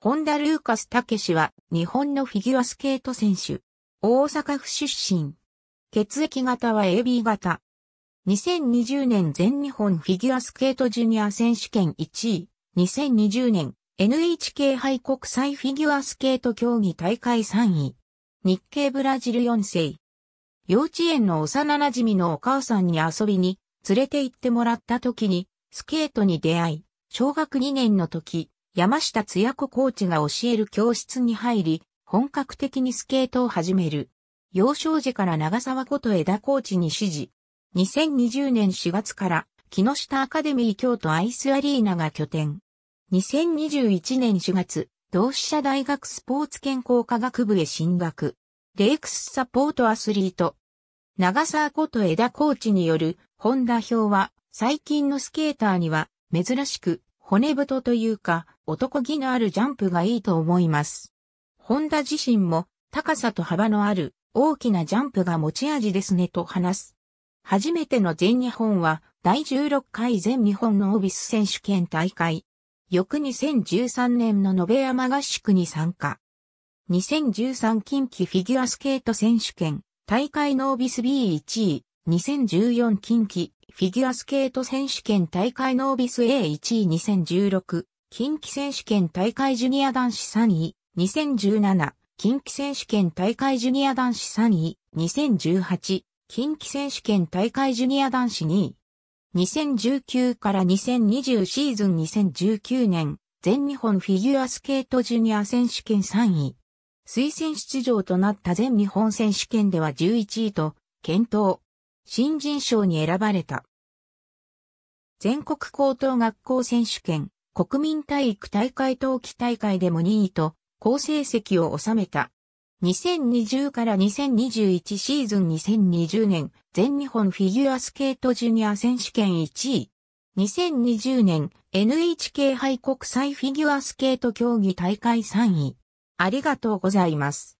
本田ルーカス・タケシは日本のフィギュアスケート選手。大阪府出身。血液型は AB 型。2020年全日本フィギュアスケートジュニア選手権1位。2020年 NHK 杯国際フィギュアスケート競技大会3位。日系ブラジル4世。幼稚園の幼馴染のお母さんに遊びに連れて行ってもらった時にスケートに出会い、小学2年の時、山下つや子コーチが教える教室に入り、本格的にスケートを始める。幼少時から長沢こと枝コーチに指示。2020年4月から木下アカデミー京都アイスアリーナが拠点。2021年4月、同志社大学スポーツ健康科学部へ進学。レイクスサポートアスリート。長沢こと枝コーチによる、ホンダ表は、最近のスケーターには、珍しく、骨太というか、男気のあるジャンプがいいと思います。ホンダ自身も、高さと幅のある大きなジャンプが持ち味ですねと話す。初めての全日本は、第16回全日本のオビス選手権大会。翌2013年の延山合宿に参加。2013近畿フィギュアスケート選手権、大会のオビス B1 位、2014近畿フィギュアスケート選手権大会ノービス A1 位2016、近畿選手権大会ジュニア男子3位、2017、近畿選手権大会ジュニア男子3位、2018、近畿選手権大会ジュニア男子2位。2019から2020シーズン2019年、全日本フィギュアスケートジュニア選手権3位。推薦出場となった全日本選手権では11位と、検討。新人賞に選ばれた。全国高等学校選手権、国民体育大会冬季大会でも2位と、好成績を収めた。2020から2021シーズン2020年全日本フィギュアスケートジュニア選手権1位。2020年 NHK 杯国際フィギュアスケート競技大会3位。ありがとうございます。